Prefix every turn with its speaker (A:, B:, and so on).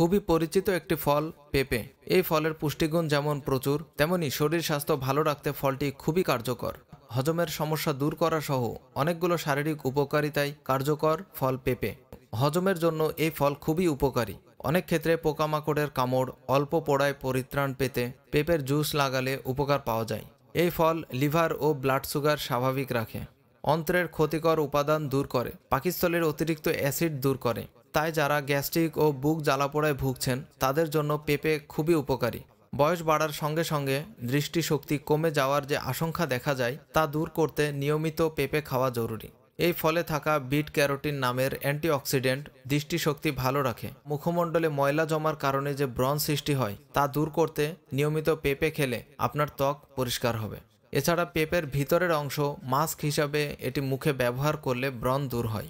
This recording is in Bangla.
A: খুবই পরিচিত একটি ফল পেঁপে এই ফলের পুষ্টিগুণ যেমন প্রচুর তেমনি শরীর স্বাস্থ্য ভালো রাখতে ফলটি খুবই কার্যকর হজমের সমস্যা দূর করা সহ অনেকগুলো শারীরিক উপকারিতায় কার্যকর ফল পেঁপে হজমের জন্য এই ফল খুবই উপকারী অনেক ক্ষেত্রে পোকামাকড়ের কামড় অল্প পোড়ায় পরিত্রাণ পেতে পেঁপের জুস লাগালে উপকার পাওয়া যায় এই ফল লিভার ও ব্লাড সুগার স্বাভাবিক রাখে অন্ত্রের ক্ষতিকর উপাদান দূর করে পাকিস্তলের অতিরিক্ত অ্যাসিড দূর করে তাই যারা গ্যাস্ট্রিক ও বুক জ্বালাপোড়ায় ভুগছেন তাদের জন্য পেঁপে খুবই উপকারী বয়স বাড়ার সঙ্গে সঙ্গে দৃষ্টিশক্তি কমে যাওয়ার যে আশঙ্কা দেখা যায় তা দূর করতে নিয়মিত পেঁপে খাওয়া জরুরি এই ফলে থাকা বিট ক্যারোটিন নামের অ্যান্টি অক্সিডেন্ট দৃষ্টিশক্তি ভালো রাখে মুখমণ্ডলে ময়লা জমার কারণে যে ব্রণ সৃষ্টি হয় তা দূর করতে নিয়মিত পেঁপে খেলে আপনার ত্বক পরিষ্কার হবে এছাড়া পেপের ভিতরের অংশ মাস্ক হিসাবে এটি মুখে ব্যবহার করলে ব্রণ দূর হয়